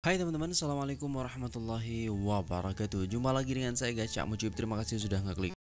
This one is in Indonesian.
Hai teman-teman, Assalamualaikum warahmatullahi wabarakatuh Jumpa lagi dengan saya Gacha Mujib Terima kasih sudah ngeklik